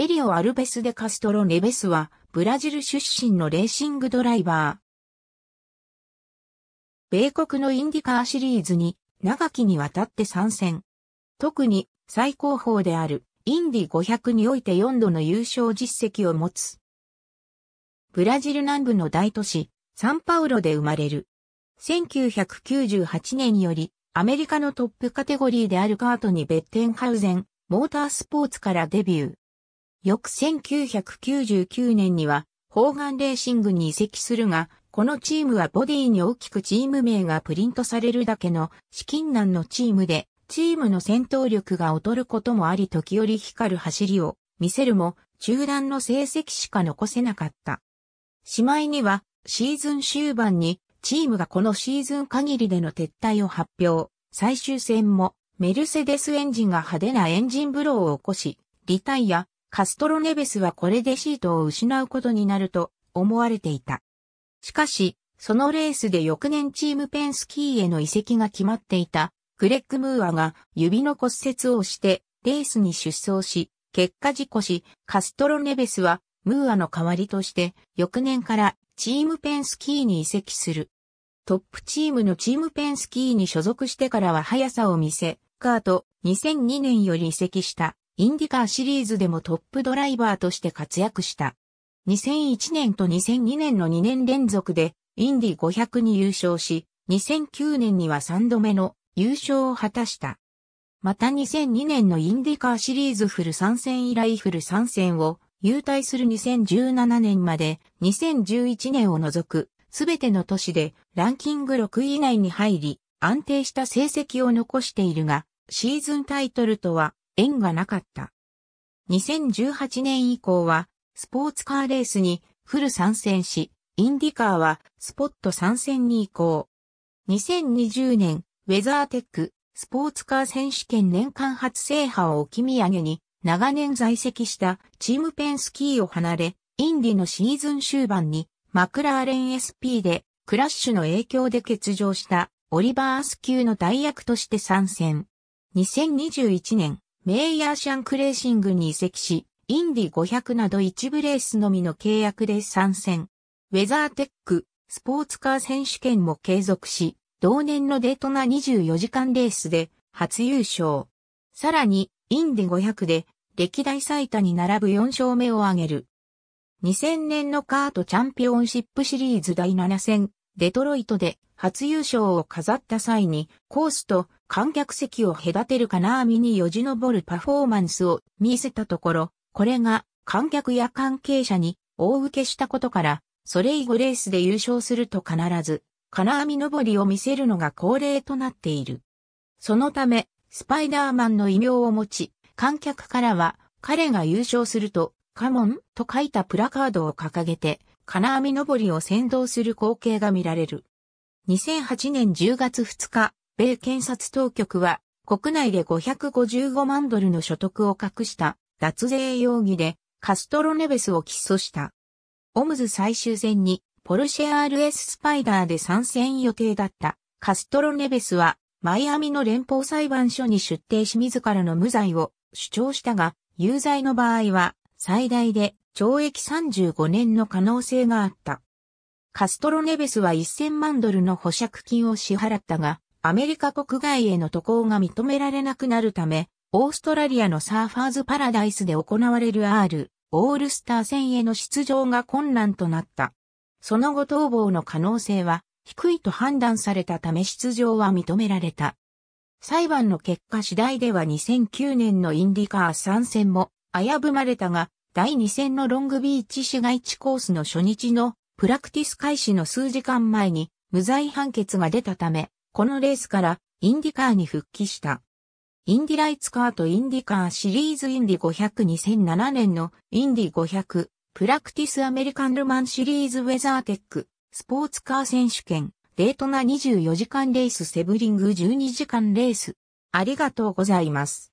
エリオ・アルベス・デ・カストロ・ネベスは、ブラジル出身のレーシングドライバー。米国のインディカーシリーズに、長きにわたって参戦。特に、最高峰である、インディ500において4度の優勝実績を持つ。ブラジル南部の大都市、サンパウロで生まれる。1998年より、アメリカのトップカテゴリーであるカートにベッテンハウゼン、モータースポーツからデビュー。翌1999年には、方眼レーシングに移籍するが、このチームはボディに大きくチーム名がプリントされるだけの資金難のチームで、チームの戦闘力が劣ることもあり時折光る走りを見せるも、中断の成績しか残せなかった。しまいには、シーズン終盤に、チームがこのシーズン限りでの撤退を発表。最終戦も、メルセデスエンジンが派手なエンジンブローを起こし、リタイア、カストロネベスはこれでシートを失うことになると思われていた。しかし、そのレースで翌年チームペンスキーへの移籍が決まっていたクレック・ムーアが指の骨折をしてレースに出走し、結果事故し、カストロネベスはムーアの代わりとして翌年からチームペンスキーに移籍する。トップチームのチームペンスキーに所属してからは速さを見せ、カート2002年より移籍したインディカーシリーズでもトップドライバーとして活躍した。2001年と2002年の2年連続でインディ500に優勝し、2009年には3度目の優勝を果たした。また2002年のインディカーシリーズフル参戦以来フル参戦を優退する2017年まで2011年を除くすべての都市でランキング6位以内に入り安定した成績を残しているがシーズンタイトルとは縁がなかった。2018年以降は、スポーツカーレースにフル参戦し、インディカーはスポット参戦に移行。2020年、ウェザーテック、スポーツカー選手権年間初制覇を置き土産に、長年在籍したチームペンスキーを離れ、インディのシーズン終盤に、マクラーレン SP で、クラッシュの影響で欠場した、オリバース級の代役として参戦。2021年、メイヤーシャンクレーシングに移籍し、インディ500など一部レースのみの契約で参戦。ウェザーテック、スポーツカー選手権も継続し、同年のデートナ24時間レースで初優勝。さらに、インディ500で歴代最多に並ぶ4勝目を挙げる。2000年のカートチャンピオンシップシリーズ第7戦、デトロイトで初優勝を飾った際に、コースと観客席を隔てる金網によじ登るパフォーマンスを見せたところ、これが観客や関係者に大受けしたことから、それ以後レースで優勝すると必ず、金網登りを見せるのが恒例となっている。そのため、スパイダーマンの異名を持ち、観客からは、彼が優勝すると、カモンと書いたプラカードを掲げて、金網登りを先導する光景が見られる。2008年10月2日、米検察当局は、国内で555万ドルの所得を隠した脱税容疑でカストロネベスを起訴した。オムズ最終戦にポルシェ RS スパイダーで参戦予定だったカストロネベスはマイアミの連邦裁判所に出廷し自らの無罪を主張したが、有罪の場合は最大で懲役35年の可能性があった。カストロネベスは1000万ドルの保釈金を支払ったが、アメリカ国外への渡航が認められなくなるため、オーストラリアのサーファーズパラダイスで行われる R、オールスター戦への出場が困難となった。その後逃亡の可能性は低いと判断されたため出場は認められた。裁判の結果次第では2009年のインディカー参戦も危ぶまれたが、第2戦のロングビーチ市街地コースの初日のプラクティス開始の数時間前に無罪判決が出たため、このレースからインディカーに復帰した。インディライツカーとインディカーシリーズインディ5002007年のインディ500プラクティスアメリカンルマンシリーズウェザーテックスポーツカー選手権デートな24時間レースセブリング12時間レースありがとうございます。